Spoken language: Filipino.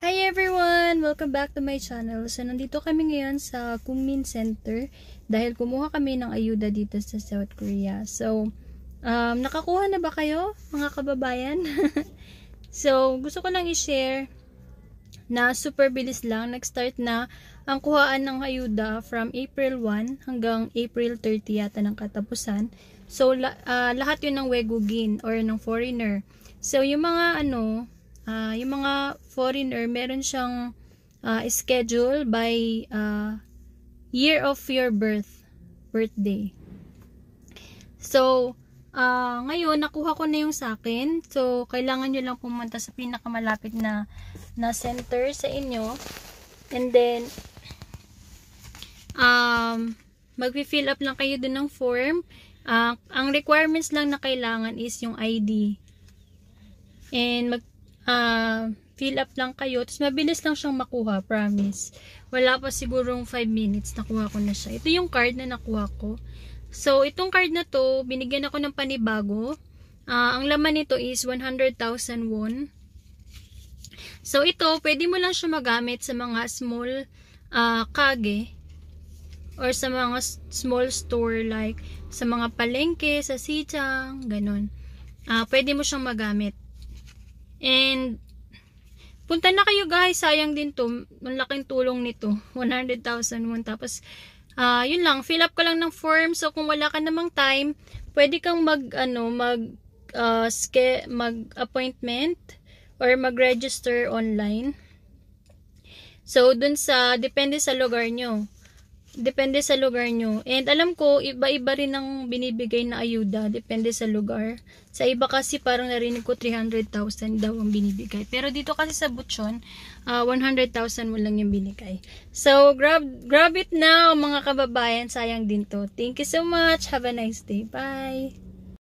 Hi everyone! Welcome back to my channel. So, nandito kami ngayon sa Kungmin Center dahil kumuha kami ng ayuda dito sa South Korea. So, um, nakakuha na ba kayo mga kababayan? so, gusto ko lang i-share na super bilis lang. Nag-start na ang kuhaan ng ayuda from April 1 hanggang April 30 yata ng katapusan. So, la uh, lahat yun ng Wegugin or ng foreigner. So, yung mga ano, yung mga foreigner, meron siyang uh, schedule by uh, year of your birth, birthday. So, uh, ngayon, nakuha ko na yung sa akin. So, kailangan nyo lang pumunta sa pinakamalapit na, na center sa inyo. And then, um, mag-fill up lang kayo dun ng form. Uh, ang requirements lang na kailangan is yung ID. And mag uh, fill up lang kayo. Tapos mabilis lang siyang makuha, promise. Wala pa sigurong 5 minutes, nakuha ko na siya. Ito yung card na nakuha ko. So, itong card na to, binigyan ako ng panibago. Uh, ang laman nito is 100,000 won. So, ito, pwede mo lang siya magamit sa mga small uh, kage or sa mga small store like sa mga palengke, sa sichang, ganun. Uh, pwede mo siyang magamit. And, punta na kayo guys. Sayang din to. Ang Malaking tulong nito. 100,000 won. Tapos, uh, yun lang. Fill up ka lang ng form. So, kung wala ka namang time, pwede kang mag, ano, mag, uh, ah, mag-appointment or mag-register online. So, dun sa, depende sa lugar nyo. Depende sa lugar nyo. And alam ko, iba-iba rin ang binibigay na ayuda. Depende sa lugar. Sa iba kasi parang narinig ko 300,000 daw ang binibigay. Pero dito kasi sa Butchon, uh, 100,000 mo lang yung binigay. So, grab, grab it now mga kababayan. Sayang din to. Thank you so much. Have a nice day. Bye!